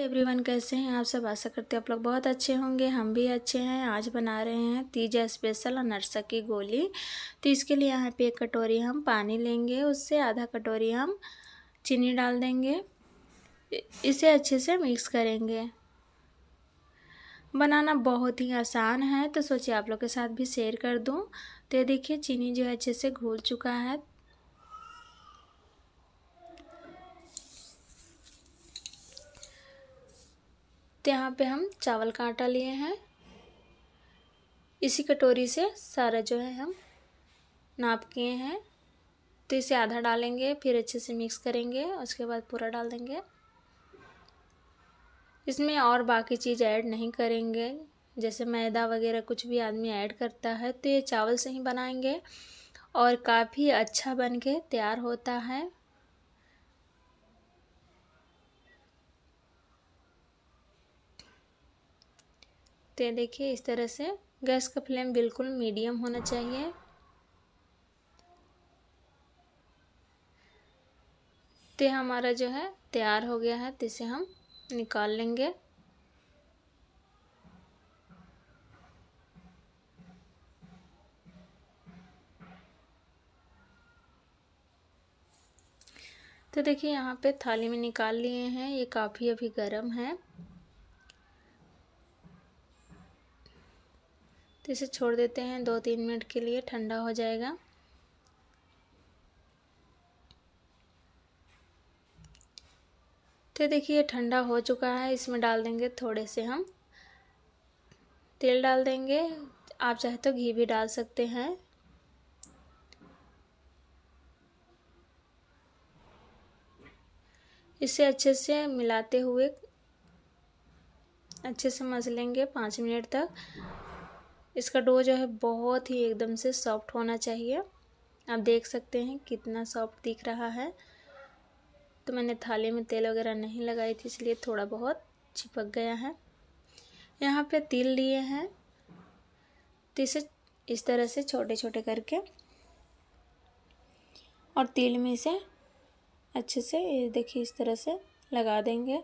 everyone कैसे हैं आप सब आशा करते हैं आप लोग बहुत अच्छे होंगे हम भी अच्छे हैं आज बना रहे हैं तीजा स्पेशल अनरसा की गोली तो इसके लिए यहाँ पे एक कटोरी हम पानी लेंगे उससे आधा कटोरी हम चीनी डाल देंगे इसे अच्छे से मिक्स करेंगे बनाना बहुत ही आसान है तो सोचिए आप लोग के साथ भी शेयर कर दूँ तो ये देखिए चीनी जो है अच्छे से घूल चुका है तो यहाँ पे हम चावल का आटा लिए हैं इसी कटोरी से सारा जो है हम नाप किए हैं तो इसे आधा डालेंगे फिर अच्छे से मिक्स करेंगे उसके बाद पूरा डाल देंगे इसमें और बाकी चीज़ ऐड नहीं करेंगे जैसे मैदा वगैरह कुछ भी आदमी ऐड करता है तो ये चावल से ही बनाएंगे और काफ़ी अच्छा बन के तैयार होता है सकते हैं देखिए इस तरह से गैस का फ्लेम बिल्कुल मीडियम होना चाहिए तो हमारा जो है तैयार हो गया है तो इसे हम निकाल लेंगे तो देखिए यहाँ पे थाली में निकाल लिए हैं ये काफ़ी अभी गर्म है तो इसे छोड़ देते हैं दो तीन मिनट के लिए ठंडा हो जाएगा तो देखिए ठंडा हो चुका है इसमें डाल देंगे थोड़े से हम तेल डाल देंगे आप चाहे तो घी भी डाल सकते हैं इसे अच्छे से मिलाते हुए अच्छे से मस लेंगे पाँच मिनट तक इसका डो जो है बहुत ही एकदम से सॉफ्ट होना चाहिए आप देख सकते हैं कितना सॉफ्ट दिख रहा है तो मैंने थाली में तेल वगैरह नहीं लगाई थी इसलिए थोड़ा बहुत चिपक गया है यहाँ पे तिल लिए हैं तो इसे इस तरह से छोटे छोटे करके और तिल में इसे अच्छे से देखिए इस तरह से लगा देंगे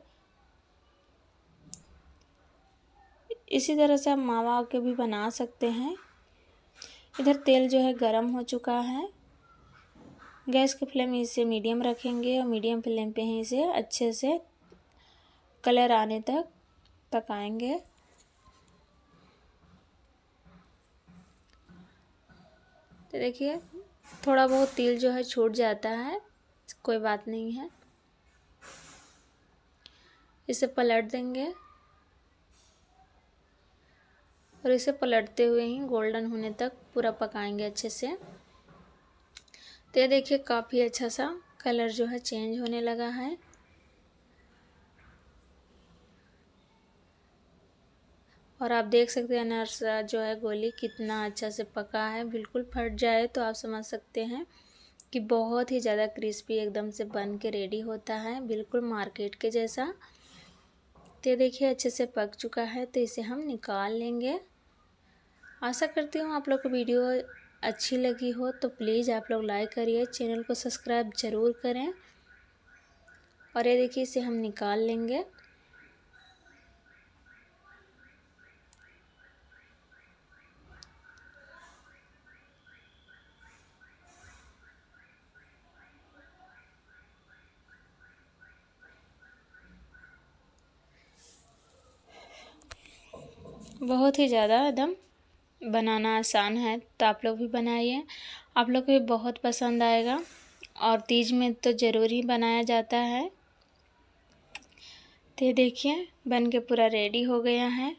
इसी तरह से आप मावा के भी बना सकते हैं इधर तेल जो है गरम हो चुका है गैस की फ्लेम इसे मीडियम रखेंगे और मीडियम फ्लेम पे ही इसे अच्छे से कलर आने तक पकाएंगे तो देखिए थोड़ा बहुत तिल जो है छूट जाता है कोई बात नहीं है इसे पलट देंगे और इसे पलटते हुए ही गोल्डन होने तक पूरा पकाएंगे अच्छे से तो ये देखिए काफ़ी अच्छा सा कलर जो है चेंज होने लगा है और आप देख सकते हैं अनारसा जो है गोली कितना अच्छा से पका है बिल्कुल फट जाए तो आप समझ सकते हैं कि बहुत ही ज़्यादा क्रिस्पी एकदम से बन के रेडी होता है बिल्कुल मार्केट के जैसा तो देखिए अच्छे से पक चुका है तो इसे हम निकाल लेंगे आशा करती हूँ आप लोग को वीडियो अच्छी लगी हो तो प्लीज़ आप लोग लाइक करिए चैनल को सब्सक्राइब ज़रूर करें और ये देखिए इसे हम निकाल लेंगे बहुत ही ज़्यादा एकदम बनाना आसान है तो आप लोग भी बनाइए आप लोग को भी बहुत पसंद आएगा और तीज में तो ज़रूर ही बनाया जाता है तो देखिए बन के पूरा रेडी हो गया है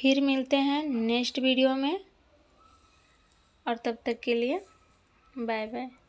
फिर मिलते हैं नेक्स्ट वीडियो में और तब तक के लिए बाय बाय